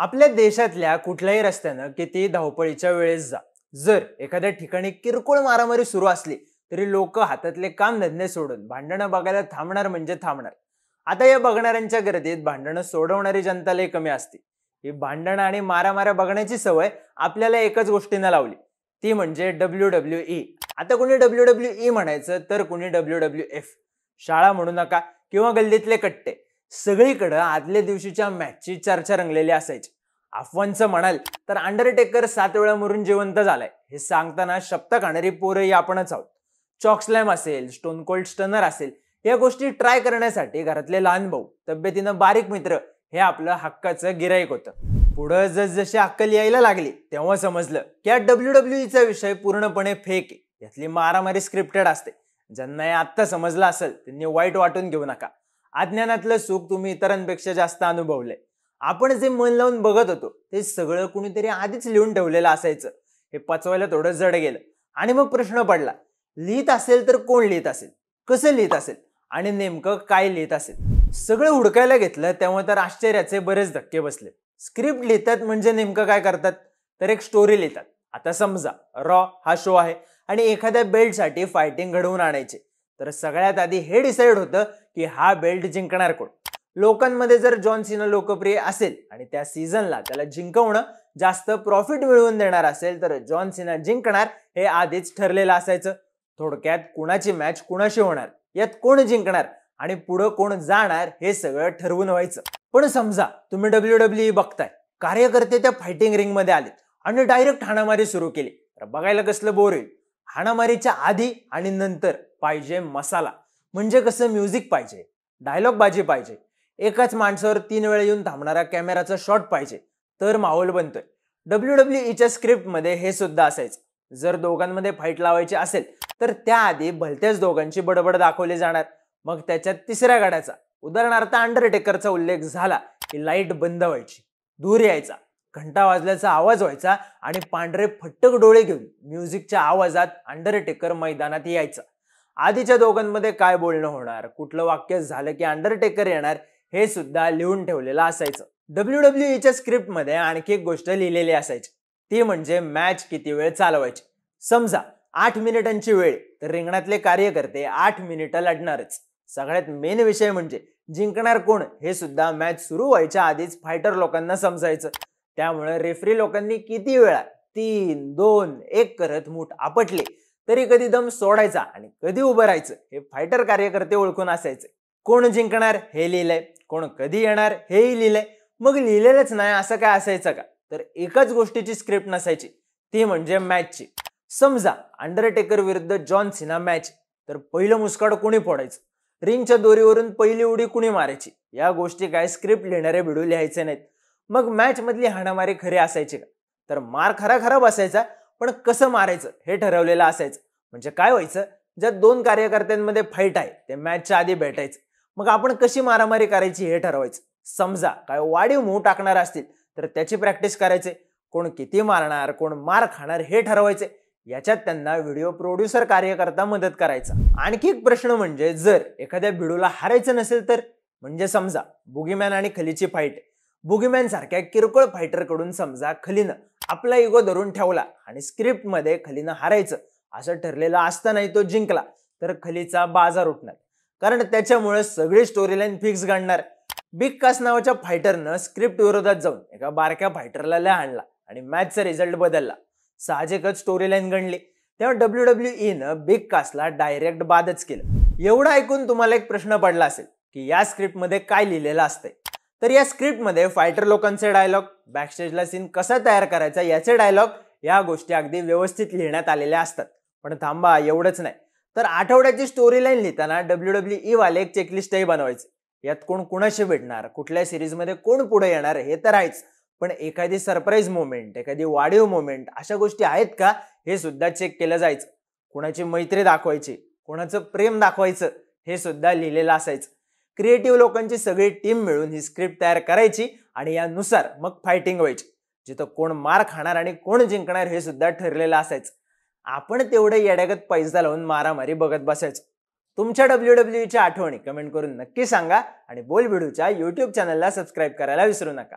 आपल्या देशातल्या कुठल्याही रस्त्यानं किती धावपळीच्या वेळेस जा जर एखाद्या ठिकाणी किरकोळ मारामारी सुरू असली तरी लोक हातातले काम धंदे सोडून भांडणं बघायला थांबणार म्हणजे थांबणार आता या बघणाऱ्यांच्या गर्दीत भांडणं सोडवणारी जनतालाही कमी असते ही भांडणं आणि मारामाऱ्या बघण्याची सवय आपल्याला एकच गोष्टीनं लावली ती म्हणजे डब्ल्यू डब्ल्यू ई आता कुणी डब्ल्यू डब्ल्यू ई म्हणायचं तर कुणी डब्ल्यू डब्ल्यू एफ शाळा म्हणू नका किंवा गल्लीतले कट्टे सगळीकडं आदल्या दिवशीच्या मॅचची चर्चा रंगलेली असायची अफवांचं म्हणाल तर अंडरटेकर सात वेळा मरून जिवंत झालाय हे सांगताना शब्द खाणारी ही आपणच आहोत चॉक्सलॅम असेल स्टोन कोल्ड स्टनर असेल या गोष्टी ट्राय करण्यासाठी घरातले लहान भाऊ तब्येतीनं बारीक मित्र हे आपलं हक्काचं गिराईक होतं पुढं जसजशी अक्कल यायला लागली तेव्हा समजलं की या डब्ल्यू डब्ल्यू ईचा विषय पूर्णपणे फेक आहे यातली मारामारी स्क्रिप्टेड असते ज्यांना हे आत्ता समजलं असेल त्यांनी वाईट वाटून घेऊ नका अज्ञानातलं सुख तुम्ही इतरांपेक्षा जास्त अनुभवले आपण जे मन लावून बघत होतो ते सगळं कुणीतरी आधीच लिहून ठेवलेलं असायचं हे पचवायला थोडं जड गेलं आणि मग प्रश्न पडला लिहित असेल तर कोण लिहित असेल कसं लिहित असेल आणि नेमकं काय लिहित असेल सगळं उडकायला घेतलं तेव्हा तर आश्चर्याचे बरेच धक्के बसले स्क्रिप्ट लिहितात म्हणजे नेमकं काय करतात तर एक स्टोरी लिहितात आता समजा रॉ हा शो आहे आणि एखाद्या बेल्टसाठी फायटिंग घडवून आणायचे तर सगळ्यात आधी हे डिसाईड होतं की हा बेल्ट जिंकणार कोण लोकांमध्ये जर जॉन सीना लोकप्रिय असेल आणि त्या सीझनला त्याला जिंकवणं जास्त प्रॉफिट मिळवून देणार असेल तर जॉन सिना जिंकणार हे आधीच ठरलेलं असायचं थोडक्यात कुणाची मॅच कुणाशी होणार यात कोण जिंकणार आणि पुढं कोण जाणार हे सगळं ठरवून व्हायचं पण समजा तुम्ही डब्ल्यू डब्ल्यू e बघताय कार्यकर्ते त्या फायटिंग रिंगमध्ये आले आणि डायरेक्ट हाणामारी सुरू केली तर बघायला कसलं बोर होईल हाणामारीच्या आधी आणि नंतर पाहिजे मसाला म्हणजे कसं म्युझिक पाहिजे डायलॉग बाजी पाहिजे एकाच माणसावर तीन वेळ येऊन थांबणारा कॅमेराचा शॉट पाहिजे तर माहोल बनतोय डब्ल्यू डब्ल्यू ईच्या स्क्रिप्टमध्ये हे सुद्धा असायचं जर दोघांमध्ये फाईट लावायची असेल तर त्याआधी भलत्याच दोघांची बडबड दाखवली जाणार मग त्याच्यात तिसऱ्या गाड्याचा उदाहरणार्थ अंडरटेकरचा उल्लेख झाला की लाईट बंद व्हायची दूर यायचा घंटा वाजल्याचा आवाज व्हायचा आणि पांढरे फटक डोळे घेऊन म्युझिकच्या आवाजात अंडरटेकर मैदानात यायचा आधीच्या दोघांमध्ये काय बोलणं होणार कुठलं वाक्य झालं की अंडरटेकर येणार हे सुद्धा लिहून ठेवलेलं असायचं डब्ल्यू डब्ल्यू ईच्या स्क्रिप्टमध्ये आणखी एक गोष्ट लिहिलेली असायची ती म्हणजे मॅच किती वेळ चालवायची समजा आठ मिनिटांची वेळ तर रिंगणातले कार्यकर्ते आठ मिनिटं लढणारच सगळ्यात मेन विषय म्हणजे जिंकणार कोण हे सुद्धा मॅच सुरू व्हायच्या आधीच फायटर लोकांना समजायचं त्यामुळे रेफरी लोकांनी किती वेळा तीन दोन एक करत मूठ आपटले तरी कधी दम सोडायचा आणि कधी उभं राहायचं हे फायटर कार्यकर्ते ओळखून असायचे कोण जिंकणार हे लिहिलंय कोण कधी येणार हेही लिहिलंय मग लिहिलेलंच नाही असं काय असायचं का तर एकाच गोष्टीची स्क्रिप्ट नसायची ती म्हणजे मॅचची समजा अंडरटेकर विरुद्ध जॉन सिना मॅच तर पहिलं मुस्काड कोणी फोडायचं रिंगच्या दोरीवरून पहिली उडी कुणी मारायची या गोष्टी काय स्क्रिप्ट लिहिणारे भिडू लिहायचे नाहीत मग मॅच मधली हाणामारी खरी असायची का तर मार खरा खराब असायचा पण कसं मारायचं हे ठरवलेलं असायचं म्हणजे काय व्हायचं ज्या दोन कार्यकर्त्यांमध्ये फाईट आहे ते मॅचच्या आधी भेटायचं मग आपण कशी मारामारी करायची हे ठरवायचं समजा काय वाढीव मूव टाकणार असतील तर त्याची प्रॅक्टिस करायचे कोण किती मारणार कोण मार खाणार हे ठरवायचे याच्यात त्यांना व्हिडिओ प्रोड्युसर कार्यकर्ता मदत करायचा आणखी एक प्रश्न म्हणजे जर एखाद्या व्हिडिओला हारायचं नसेल तर म्हणजे समजा बुगीमॅन आणि खलीची फाईट बुगीमॅन सारख्या किरकोळ फायटरकडून समजा खलीनं आपला इगो धरून ठेवला आणि स्क्रिप्ट मध्ये खलीनं हारायचं असं ठरलेलं असतानाही तो जिंकला तर खलीचा बाजार उठणार कारण त्याच्यामुळे सगळी स्टोरी लाईन फिक्स घडणार बिग कास नावाच्या फायटरनं स्क्रिप्ट विरोधात जाऊन एका बारक्या फायटरला लय आणला आणि मॅचचा रिझल्ट बदलला साहजिकच स्टोरी लाईन गणली तेव्हा डब्ल्यू डब्ल्यू ईनं बिग कासला डायरेक्ट बादच केलं एवढं ऐकून तुम्हाला एक प्रश्न पडला असेल की या स्क्रिप्टमध्ये काय लिहिलेलं असतंय तर या स्क्रिप्टमध्ये फायटर लोकांचे डायलॉग स्टेजला सीन कसा तयार करायचा याचे डायलॉग या गोष्टी अगदी व्यवस्थित लिहिण्यात आलेल्या असतात पण थांबा एवढंच नाही तर आठवड्याची स्टोरी लाईन लिहिताना डब्ल्यू डब्ल्यू ई वाले एक चेकलिस्टही बनवायचे यात कोण कुणाशी भेटणार कुठल्या सिरीजमध्ये कोण पुढे येणार हे तर आहेच पण एखादी सरप्राईज मोमेंट एखादी वाढीव मोमेंट अशा गोष्टी आहेत का हे सुद्धा चेक केलं जायचं कुणाची मैत्री दाखवायची कोणाचं प्रेम दाखवायचं हे सुद्धा लिहिलेलं असायचं क्रिएटिव्ह लोकांची सगळी टीम मिळून ही स्क्रिप्ट तयार करायची आणि यानुसार मग फायटिंग व्हायची जिथं कोण मार खाणार आणि कोण जिंकणार हे सुद्धा ठरलेलं असायचं आपण तेवढे येड्यागत पैसा लावून मारामारी बघत बसायचं तुमच्या डब्ल्यू डब्ल्यूच्या आठवणी कमेंट करून नक्की सांगा आणि बोल भिडूच्या यूट्यूब चॅनलला सबस्क्राईब करायला विसरू नका